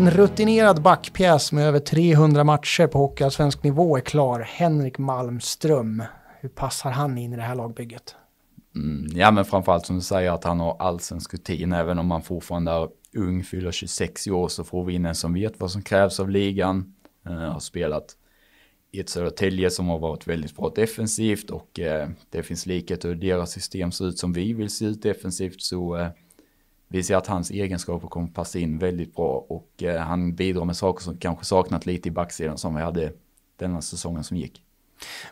En rutinerad backpjäs med över 300 matcher på hockeyallsvensk nivå är klar. Henrik Malmström. Hur passar han in i det här lagbygget? Mm, ja, men framförallt som du säger att han har allsvensk rutin, även om han fortfarande är ung, fyller 26 år, så får vi in en som vet vad som krävs av ligan. Eh, har spelat i ett Södertälje som har varit väldigt bra defensivt och eh, det finns likheter hur deras system ser ut som vi vill se ut defensivt. Så eh, vi ser att hans egenskaper kommer passa in väldigt bra och eh, han bidrar med saker som kanske saknat lite i backsidan som vi hade denna säsongen som gick.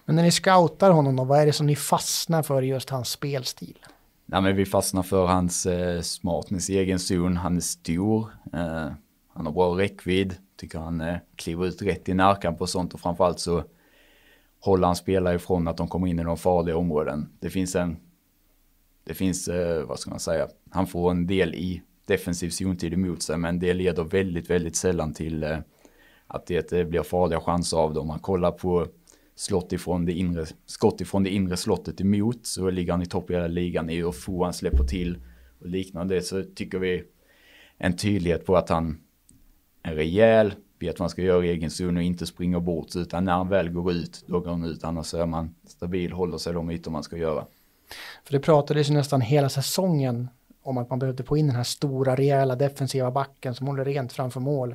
Men när ni scoutar honom då, vad är det som ni fastnar för just hans spelstil? Nej, men vi fastnar för hans eh, smartness i egen zon. Han är stor, eh, han har bra räckvidd, tycker han eh, kliver ut rätt i närkamp och sånt och framförallt så håller han spelare ifrån att de kommer in i de farliga områden. Det finns en det finns, eh, vad ska man säga, han får en del i defensiv zontid emot sig, men det leder väldigt, väldigt sällan till eh, att det eh, blir farliga chanser av dem. man kollar på slott ifrån det inre, skott ifrån det inre slottet emot så ligger han i topp i hela ligan i och få han släpper till och liknande så tycker vi en tydlighet på att han är rejäl, vet vad han ska göra i egen zon och inte springer bort utan när han väl går ut då går han ut annars är man stabil, håller sig de ytor man ska göra. För det pratades ju nästan hela säsongen om att man behövde få in den här stora, rejäla defensiva backen som håller rent framför mål.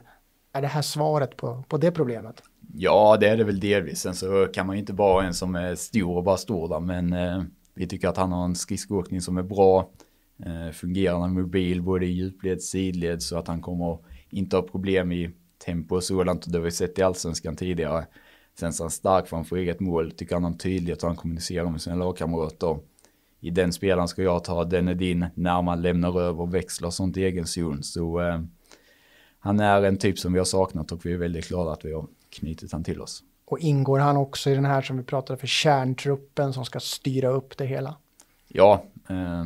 Är det här svaret på, på det problemet? Ja, det är det väl delvis. Sen så kan man ju inte vara en som är stor och bara står där, men eh, vi tycker att han har en skridskoåkning som är bra, eh, fungerande mobil både i djupled sidled så att han kommer inte ha problem i tempo och sådant. Det har vi sett i allsvenskan tidigare. Sen så är han stark framför eget mål, tycker han har en tydlighet och han kommunicerar med sina lagkamrater i den spelaren ska jag ta, den är din, när man lämnar över växlar och sånt i egen zon. Så eh, han är en typ som vi har saknat och vi är väldigt glada att vi har knutit han till oss. Och ingår han också i den här som vi pratade för kärntruppen som ska styra upp det hela? Ja, eh,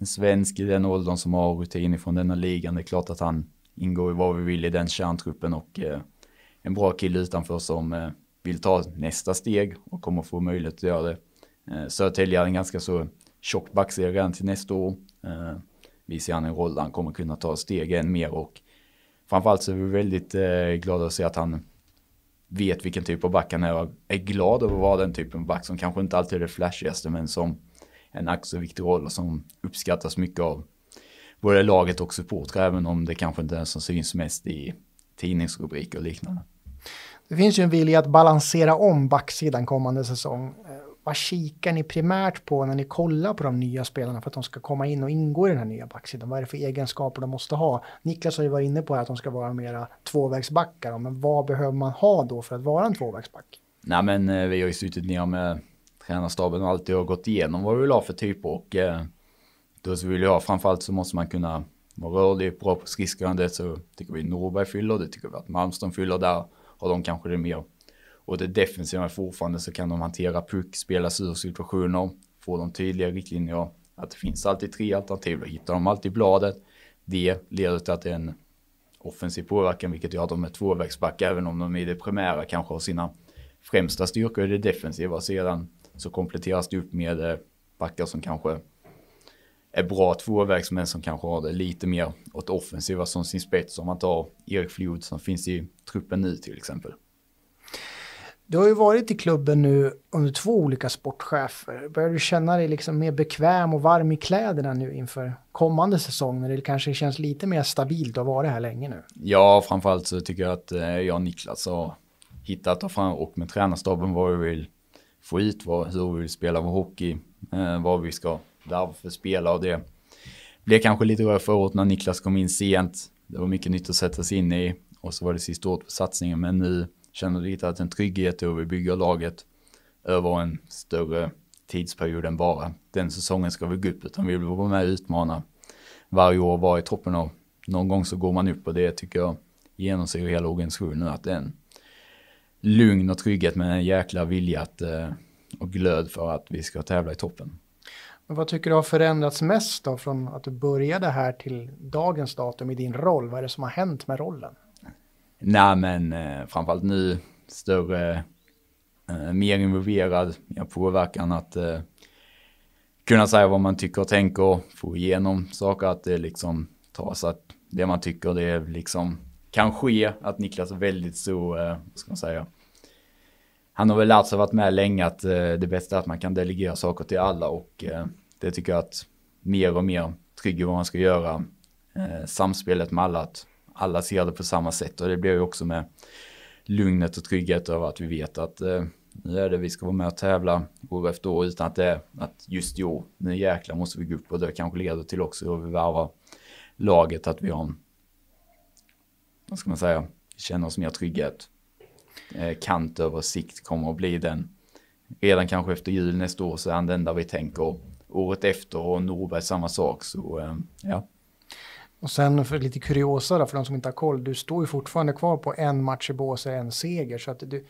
en svensk i den åldern som har rutin ifrån denna ligan, det är klart att han ingår i vad vi vill i den kärntruppen och eh, en bra kille utanför som eh, vill ta nästa steg och kommer få möjlighet att göra det. Eh, Södertälje är en ganska så tjock backserie redan till nästa år. Eh, vi ser han en roll där han kommer kunna ta steg än mer och framförallt så är vi väldigt eh, glada att se att han vet vilken typ av back han är och är glad över att vara den typen av back som kanske inte alltid är det flashigaste men som en ack viktig roll och som uppskattas mycket av både laget och supportrar även om det kanske inte är den som syns mest i tidningsrubriker och liknande. Det finns ju en vilja att balansera om backsidan kommande säsong vad kikar ni primärt på när ni kollar på de nya spelarna för att de ska komma in och ingå i den här nya backsidan? Vad är det för egenskaper de måste ha? Niklas har ju varit inne på att de ska vara mera tvåvägsbackar, men vad behöver man ha då för att vara en tvåvägsback? Nej, men eh, vi har ju suttit ner med tränarstaben och alltid har gått igenom vad vi vill ha för typ och eh, då så vill jag framförallt så måste man kunna vara rörlig, bra på skridskorna. så tycker vi Norberg fyller, det tycker vi att Malmström fyller där och de kanske det mer och det defensiva fortfarande så kan de hantera puck, spela sig ur situationer, får de tydliga riktlinjer att det finns alltid tre alternativ. Då hittar de alltid bladet. Det leder till att det är en offensiv påverkan, vilket gör att de är tvåvägsbackar, även om de i det primära kanske har sina främsta styrkor i det defensiva. Sedan så kompletteras det upp med eh, backar som kanske är bra tvåvägs, men som kanske har det lite mer åt offensiva som sin spets. Om man tar Erik Flod som finns i truppen nu till exempel. Du har ju varit i klubben nu under två olika sportchefer. Börjar du känna dig liksom mer bekväm och varm i kläderna nu inför kommande säsong när det kanske känns lite mer stabilt att vara här länge nu? Ja, framförallt så tycker jag att eh, jag och Niklas har hittat och, fram och med tränarstaben vad vi vill få ut, vad, hur vi vill spela vår hockey, eh, vad vi ska därför för spelare och det blev kanske lite rör förra året när Niklas kom in sent. Det var mycket nytt att sätta sig in i och så var det sista året på satsningen, men nu känner lite att en trygghet och vi bygger laget över en större tidsperiod än bara den säsongen ska vi gå upp, utan vi vill vara med och utmana varje år, vara i toppen och någon gång så går man upp och det tycker jag genomsyrar hela organisationen att det är en lugn och trygghet men en jäkla vilja att, eh, och glöd för att vi ska tävla i toppen. Men vad tycker du har förändrats mest då från att du började här till dagens datum i din roll? Vad är det som har hänt med rollen? Nej men eh, framförallt nu större, eh, mer involverad, jag påverkan att eh, kunna säga vad man tycker och tänker, få igenom saker, att det liksom tas att det man tycker det liksom kan ske, att Niklas är väldigt så, eh, vad ska man säga, han har väl lärt sig, varit med länge, att eh, det bästa är att man kan delegera saker till alla och eh, det tycker jag att mer och mer trygg i vad man ska göra, eh, samspelet med alla, att alla ser det på samma sätt och det blir ju också med lugnet och trygghet över att vi vet att eh, nu är det vi ska vara med och tävla år efter år utan att det är att just jo, nu jäklar måste vi gå upp och det kanske leder till också att vi varvar laget att vi har en, vad ska man säga, känner oss mer trygghet. Eh, kant över sikt kommer att bli den. Redan kanske efter jul nästa år så är han den där vi tänker året efter och Norberg samma sak så eh, ja. Och sen för lite kuriosa då, för de som inte har koll, du står ju fortfarande kvar på en match i båset, en seger. Så att du,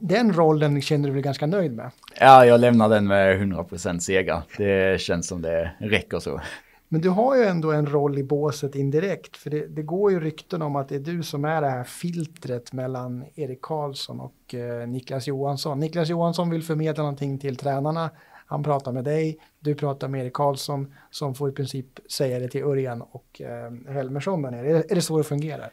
den rollen känner du väl ganska nöjd med? Ja, jag lämnar den med 100% seger. Det känns som det räcker så. Men du har ju ändå en roll i båset indirekt, för det, det går ju rykten om att det är du som är det här filtret mellan Erik Karlsson och eh, Niklas Johansson. Niklas Johansson vill förmedla någonting till tränarna. Han pratar med dig, du pratar med Erik Karlsson som får i princip säga det till Örjan och eh, Helmersson där nere. Är det så det fungerar?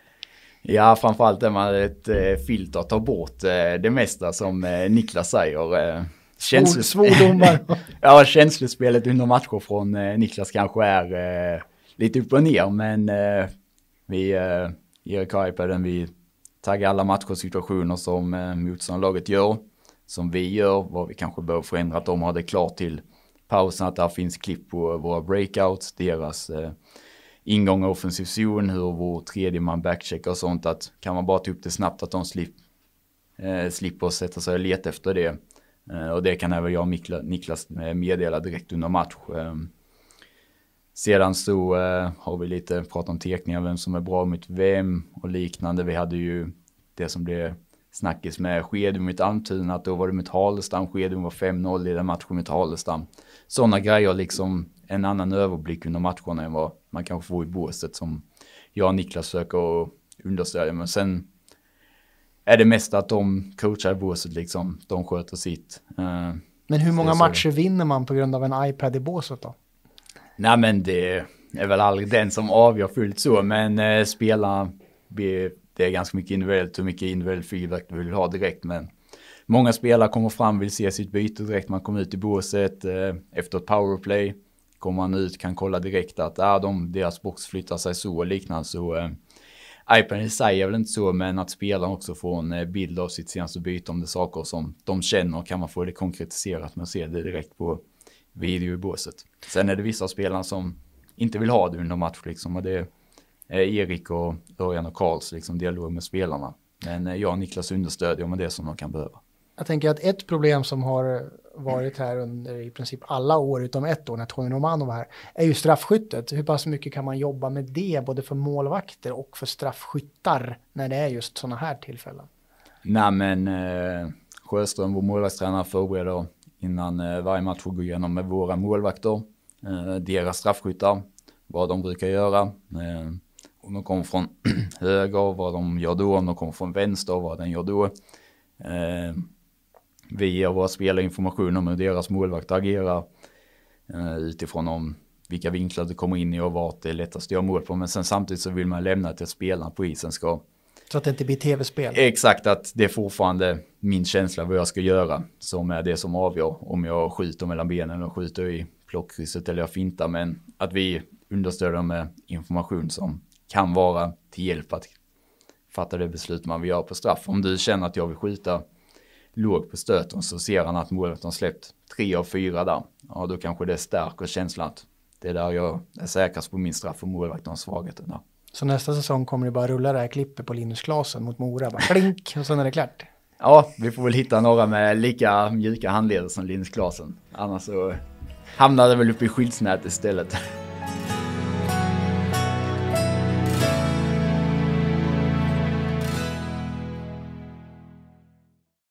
Ja, framförallt är man ett eh, filter, tar bort eh, det mesta som eh, Niklas säger. Eh, känslos... Svordomar. ja, känslospelet under matcher från eh, Niklas kanske är eh, lite upp och ner, men eh, vi eh, ger Kaipaden, vi taggar alla matchsituationer som eh, motståndarlaget gör som vi gör, vad vi kanske behöver förändra, att de det klart till pausen att det finns klipp på våra breakouts, deras eh, ingång och offensiv zon, hur vår tredje man backcheckar och sånt, att kan man bara ta upp det snabbt att de slip, eh, slipper sätta sig och leta efter det. Eh, och det kan även jag och Mikla, Niklas eh, meddela direkt under match. Eh, sedan så eh, har vi lite pratat om teckningar, vem som är bra mot vem och liknande. Vi hade ju det som blev snackis med Skedum mot Almtuna, att då var det mot Halestam, Skedum var 5-0 i den matchen mot Halestam. Sådana grejer, liksom en annan överblick under matcherna än vad man kanske får i båset som jag och Niklas söker och understödja. Men sen är det mest att de coachar i båset liksom, de sköter sitt. Eh, men hur många matcher vinner man på grund av en iPad i båset då? Nej men det är väl aldrig den som avgör fullt så, men eh, spelarna det är ganska mycket individuellt hur mycket individuell feedback du vill ha direkt. Men många spelare kommer fram, vill se sitt byte direkt. Man kommer ut i båset eh, efter ett powerplay. Kommer man ut, kan kolla direkt att ah, de, deras box flyttar sig så och liknande. Så eh, iPaden i sig är väl inte så, men att spelaren också får en eh, bild av sitt senaste byte om det är saker som de känner kan man få det konkretiserat med att se det direkt på video i båset. Sen är det vissa spelare som inte vill ha det under match liksom och det Eh, Erik och Örjan och Karls liksom, dialog med spelarna. Men eh, jag och Niklas understödjer med det som de kan behöva. Jag tänker att ett problem som har varit här under i princip alla år utom ett år när Tony Romano var här är ju straffskyttet. Hur pass mycket kan man jobba med det både för målvakter och för straffskyttar när det är just sådana här tillfällen? Nej men eh, Sjöström, vår målvaktstränare, förbereder innan eh, varje match går igenom med våra målvakter, eh, deras straffskyttar, vad de brukar göra. Eh, om de kommer från höger, vad de gör då, om de kommer från vänster, vad den gör då. Eh, vi ger våra spelare information om hur deras målvakt agerar eh, utifrån om vilka vinklar det kommer in i och vart det är lättast att göra mål på. Men sen samtidigt så vill man lämna till spelarna på isen ska... Så att det inte blir tv-spel? Exakt, att det är fortfarande min känsla vad jag ska göra som är det som avgör om jag skjuter mellan benen och skjuter i plockkrysset eller jag fintar. Men att vi understödjer med information som kan vara till hjälp att fatta det beslut man vill göra på straff. Om du känner att jag vill skjuta lågt på stöten så ser han att målvakten släppt tre av fyra där. Ja, då kanske det stärker känslan att det är där jag är säkrast på min straff och målvakten har svagheten där. Så nästa säsong kommer det bara rulla det här klippet på Linus Klasen mot Mora, bara klink och sen är det klart. Ja, vi får väl hitta några med lika mjuka handleder som Linus Klasen. Annars så hamnar det väl uppe i skyddsnät istället.